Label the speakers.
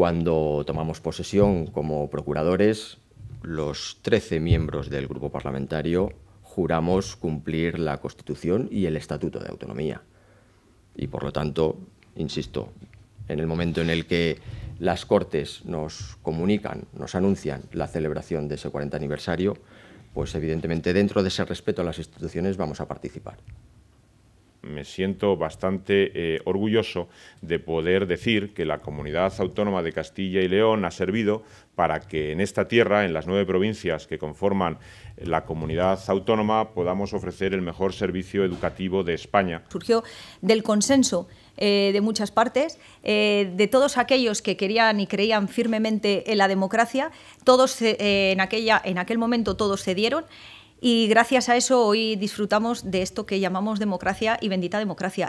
Speaker 1: Cuando tomamos posesión como procuradores, los 13 miembros del grupo parlamentario juramos cumplir la Constitución y el Estatuto de Autonomía. Y por lo tanto, insisto, en el momento en el que las Cortes nos comunican, nos anuncian la celebración de ese 40 aniversario, pues evidentemente dentro de ese respeto a las instituciones vamos a participar
Speaker 2: me siento bastante eh, orgulloso de poder decir que la comunidad autónoma de Castilla y León ha servido para que en esta tierra, en las nueve provincias que conforman la comunidad autónoma, podamos ofrecer el mejor servicio educativo de España.
Speaker 3: Surgió del consenso eh, de muchas partes, eh, de todos aquellos que querían y creían firmemente en la democracia, todos en, aquella, en aquel momento todos
Speaker 4: cedieron y gracias a eso hoy disfrutamos de esto que llamamos democracia y bendita democracia.